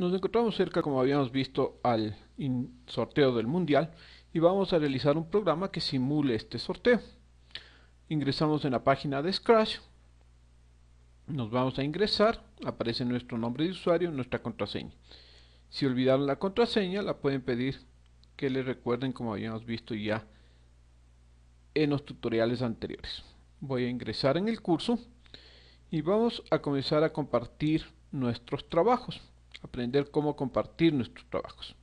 Nos encontramos cerca, como habíamos visto, al sorteo del Mundial y vamos a realizar un programa que simule este sorteo. Ingresamos en la página de Scratch, nos vamos a ingresar, aparece nuestro nombre de usuario, nuestra contraseña. Si olvidaron la contraseña, la pueden pedir que le recuerden como habíamos visto ya en los tutoriales anteriores. Voy a ingresar en el curso y vamos a comenzar a compartir nuestros trabajos aprender cómo compartir nuestros trabajos.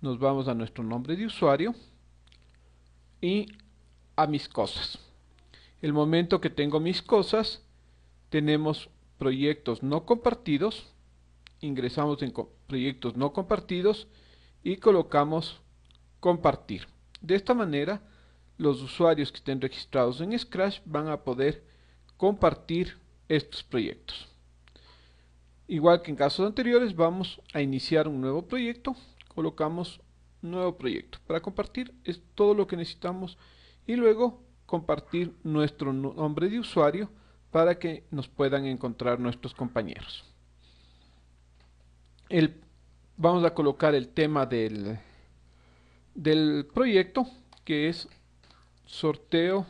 Nos vamos a nuestro nombre de usuario y a mis cosas. El momento que tengo mis cosas, tenemos proyectos no compartidos, ingresamos en proyectos no compartidos y colocamos compartir. De esta manera, los usuarios que estén registrados en Scratch van a poder compartir estos proyectos. Igual que en casos anteriores, vamos a iniciar un nuevo proyecto. Colocamos nuevo proyecto. Para compartir es todo lo que necesitamos y luego compartir nuestro nombre de usuario para que nos puedan encontrar nuestros compañeros. vamos a colocar el tema del, del proyecto que es sorteo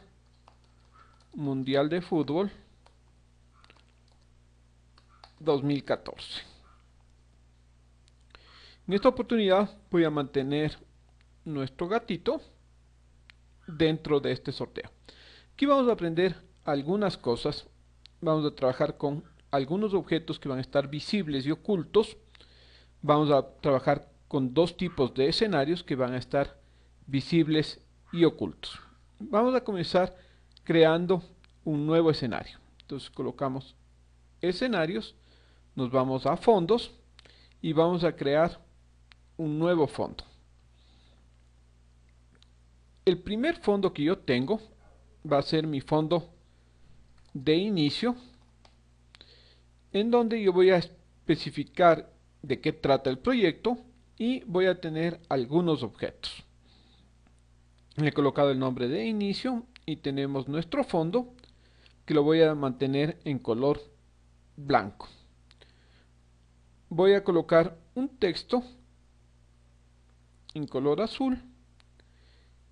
mundial de fútbol 2014. En esta oportunidad voy a mantener nuestro gatito dentro de este sorteo. Aquí vamos a aprender algunas cosas. Vamos a trabajar con algunos objetos que van a estar visibles y ocultos. Vamos a trabajar con dos tipos de escenarios que van a estar visibles y ocultos. Vamos a comenzar creando un nuevo escenario. Entonces colocamos escenarios nos vamos a fondos y vamos a crear un nuevo fondo. El primer fondo que yo tengo va a ser mi fondo de inicio, en donde yo voy a especificar de qué trata el proyecto y voy a tener algunos objetos. he colocado el nombre de inicio y tenemos nuestro fondo que lo voy a mantener en color blanco voy a colocar un texto en color azul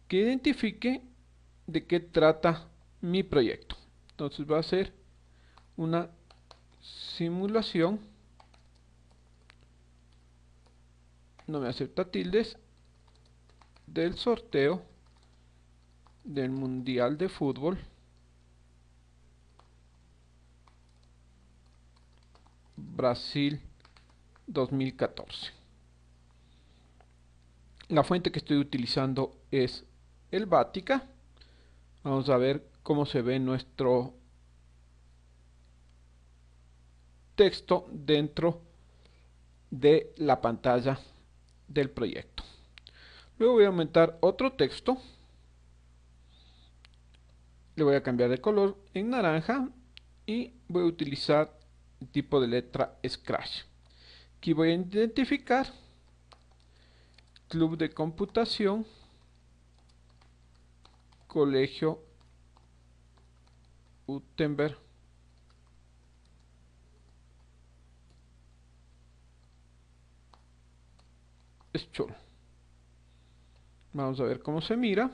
que identifique de qué trata mi proyecto entonces va a ser una simulación no me acepta tildes del sorteo del mundial de fútbol Brasil 2014. La fuente que estoy utilizando es el VATICA, Vamos a ver cómo se ve nuestro texto dentro de la pantalla del proyecto. Luego voy a aumentar otro texto. Le voy a cambiar de color en naranja y voy a utilizar el tipo de letra Scratch. Aquí voy a identificar Club de Computación, Colegio Gutenberg. School. Vamos a ver cómo se mira.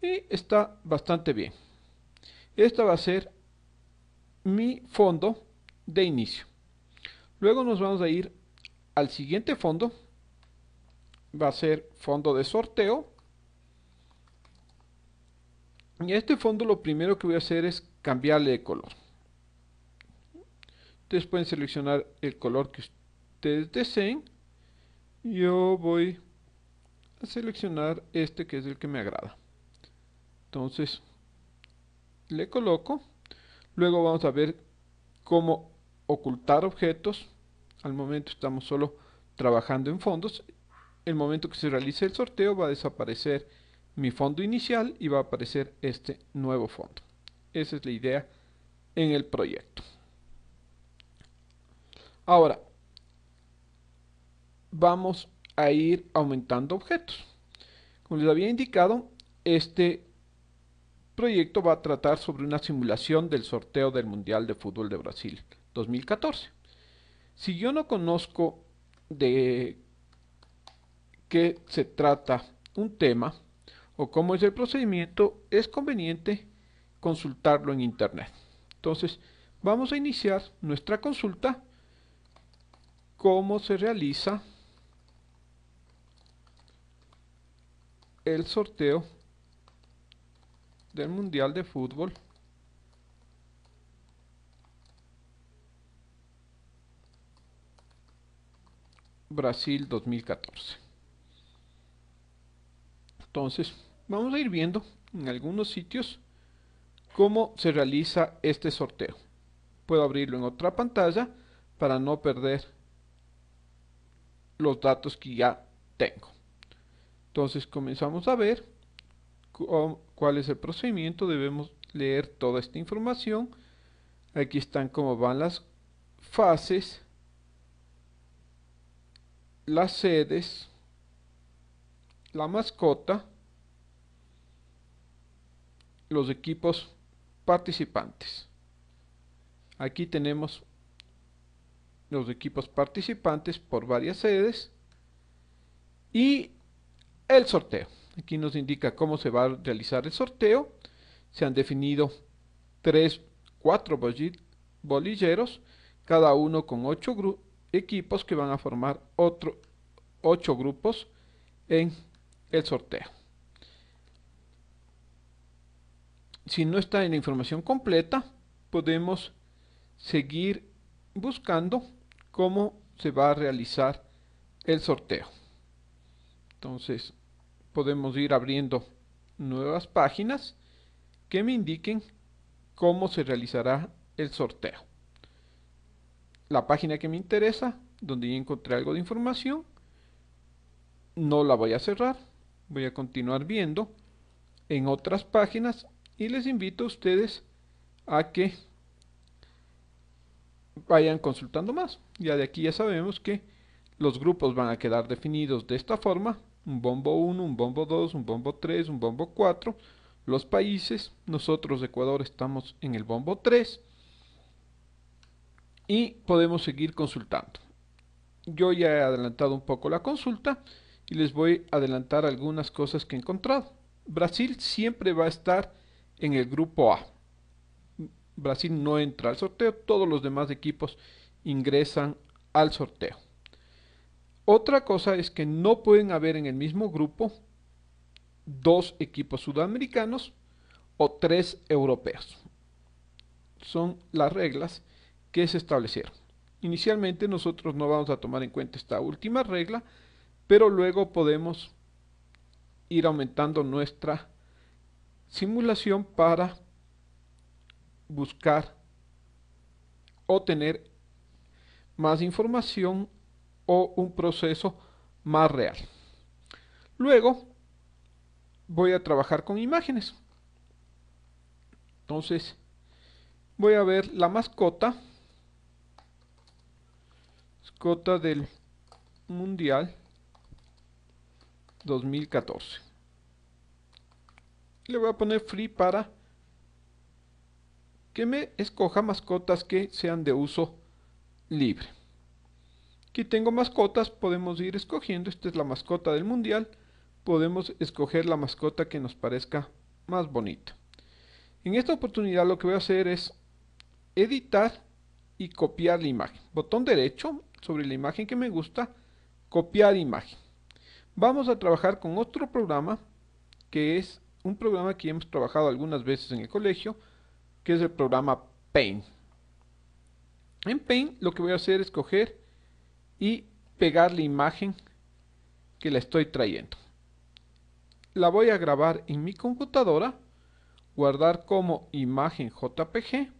Y está bastante bien. Esta va a ser mi fondo de inicio. Luego nos vamos a ir al siguiente fondo. Va a ser fondo de sorteo. Y a este fondo lo primero que voy a hacer es cambiarle de color. Ustedes pueden seleccionar el color que ustedes deseen. Yo voy a seleccionar este que es el que me agrada. Entonces, le coloco. Luego vamos a ver cómo ocultar objetos al momento estamos solo trabajando en fondos. El momento que se realice el sorteo va a desaparecer mi fondo inicial y va a aparecer este nuevo fondo. Esa es la idea en el proyecto. Ahora, vamos a ir aumentando objetos. Como les había indicado, este proyecto va a tratar sobre una simulación del sorteo del Mundial de Fútbol de Brasil 2014. Si yo no conozco de qué se trata un tema o cómo es el procedimiento, es conveniente consultarlo en Internet. Entonces, vamos a iniciar nuestra consulta, cómo se realiza el sorteo del Mundial de Fútbol Brasil 2014. Entonces, vamos a ir viendo en algunos sitios cómo se realiza este sorteo. Puedo abrirlo en otra pantalla para no perder los datos que ya tengo. Entonces comenzamos a ver cuál es el procedimiento. Debemos leer toda esta información. Aquí están cómo van las fases las sedes, la mascota, los equipos participantes. Aquí tenemos los equipos participantes por varias sedes y el sorteo. Aquí nos indica cómo se va a realizar el sorteo. Se han definido tres, cuatro bolilleros, cada uno con ocho grupos equipos que van a formar otro 8 grupos en el sorteo. Si no está en la información completa, podemos seguir buscando cómo se va a realizar el sorteo. Entonces, podemos ir abriendo nuevas páginas que me indiquen cómo se realizará el sorteo la página que me interesa, donde ya encontré algo de información. No la voy a cerrar, voy a continuar viendo en otras páginas y les invito a ustedes a que vayan consultando más. Ya de aquí ya sabemos que los grupos van a quedar definidos de esta forma, un bombo 1, un bombo 2, un bombo 3, un bombo 4, los países, nosotros de Ecuador estamos en el bombo 3, y podemos seguir consultando. Yo ya he adelantado un poco la consulta y les voy a adelantar algunas cosas que he encontrado. Brasil siempre va a estar en el grupo A. Brasil no entra al sorteo, todos los demás equipos ingresan al sorteo. Otra cosa es que no pueden haber en el mismo grupo dos equipos sudamericanos o tres europeos. Son las reglas que es establecer. Inicialmente nosotros no vamos a tomar en cuenta esta última regla, pero luego podemos ir aumentando nuestra simulación para buscar o tener más información o un proceso más real. Luego voy a trabajar con imágenes. Entonces voy a ver la mascota mascota del Mundial 2014. Le voy a poner free para que me escoja mascotas que sean de uso libre. Aquí tengo mascotas, podemos ir escogiendo, esta es la mascota del mundial, podemos escoger la mascota que nos parezca más bonita. En esta oportunidad lo que voy a hacer es editar y copiar la imagen. Botón derecho, sobre la imagen que me gusta, copiar imagen. Vamos a trabajar con otro programa, que es un programa que hemos trabajado algunas veces en el colegio, que es el programa Paint. En Paint lo que voy a hacer es coger y pegar la imagen que la estoy trayendo. La voy a grabar en mi computadora, guardar como imagen JPG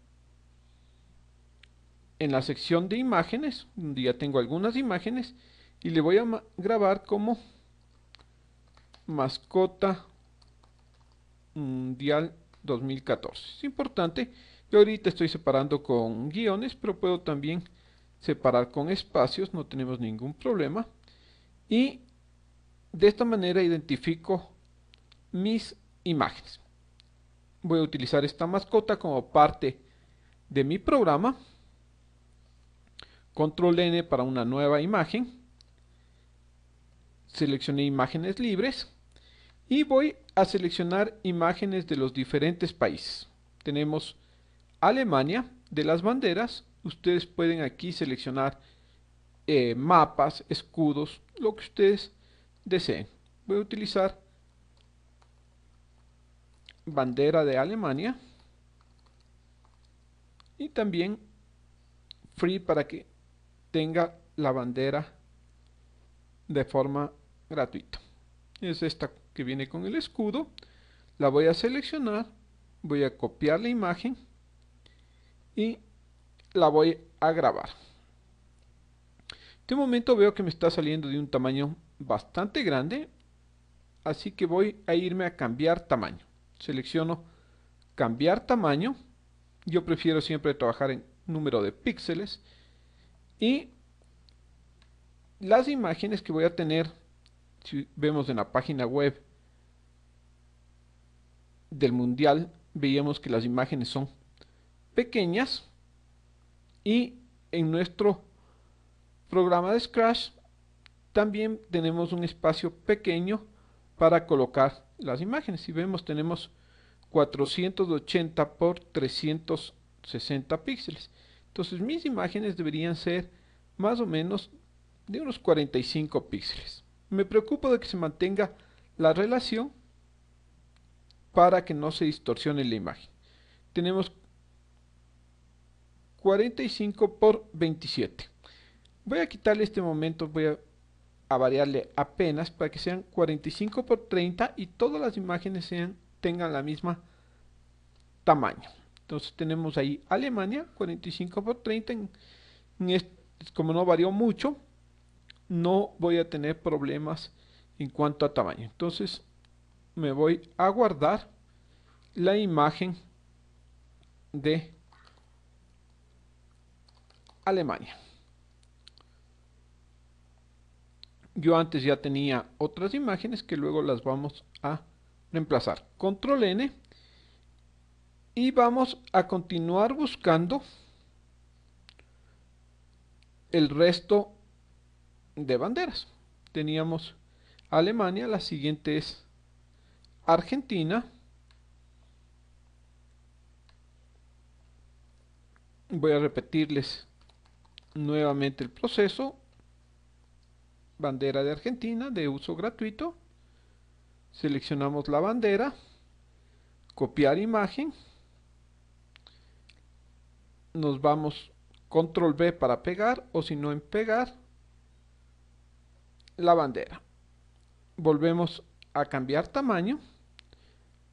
en la sección de imágenes, donde ya tengo algunas imágenes, y le voy a grabar como mascota mundial 2014. Es importante, yo ahorita estoy separando con guiones, pero puedo también separar con espacios, no tenemos ningún problema. Y de esta manera identifico mis imágenes. Voy a utilizar esta mascota como parte de mi programa. Control N para una nueva imagen. Seleccioné imágenes libres. Y voy a seleccionar imágenes de los diferentes países. Tenemos Alemania, de las banderas, ustedes pueden aquí seleccionar eh, mapas, escudos, lo que ustedes deseen. Voy a utilizar bandera de Alemania y también free para que tenga la bandera de forma gratuita. Es esta que viene con el escudo. La voy a seleccionar, voy a copiar la imagen y la voy a grabar. De momento veo que me está saliendo de un tamaño bastante grande, así que voy a irme a cambiar tamaño. Selecciono cambiar tamaño. Yo prefiero siempre trabajar en número de píxeles y las imágenes que voy a tener, si vemos en la página web del mundial, veíamos que las imágenes son pequeñas y en nuestro programa de Scratch también tenemos un espacio pequeño para colocar las imágenes. Si vemos tenemos 480 por 360 píxeles. Entonces mis imágenes deberían ser más o menos de unos 45 píxeles. Me preocupo de que se mantenga la relación para que no se distorsione la imagen. Tenemos 45 por 27. Voy a quitarle este momento, voy a, variarle apenas para que sean 45 por 30 y todas las imágenes sean, tengan la misma tamaño. Entonces tenemos ahí Alemania, 45 por 30. En, como no varió mucho, no voy a tener problemas en cuanto a tamaño. Entonces me voy a guardar la imagen de Alemania. Yo antes ya tenía otras imágenes que luego las vamos a reemplazar. Control N y vamos a continuar buscando el resto de banderas. Teníamos Alemania, la siguiente es Argentina. Voy a repetirles nuevamente el proceso. Bandera de Argentina de uso gratuito. Seleccionamos la bandera. Copiar imagen nos vamos control B para pegar o si no en pegar la bandera. Volvemos a cambiar tamaño,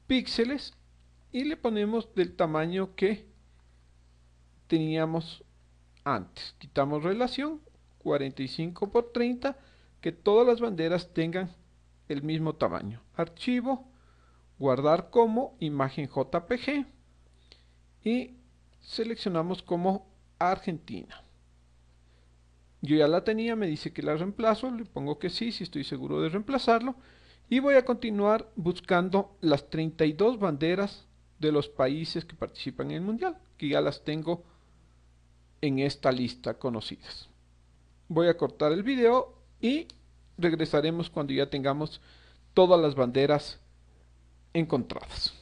píxeles y le ponemos del tamaño que teníamos antes. Quitamos relación 45 por 30 que todas las banderas tengan el mismo tamaño. Archivo, guardar como imagen JPG y seleccionamos como Argentina. Yo ya la tenía, me dice que la reemplazo, le pongo que sí, si estoy seguro de reemplazarlo. Y voy a continuar buscando las 32 banderas de los países que participan en el Mundial, que ya las tengo en esta lista conocidas. Voy a cortar el video y regresaremos cuando ya tengamos todas las banderas encontradas.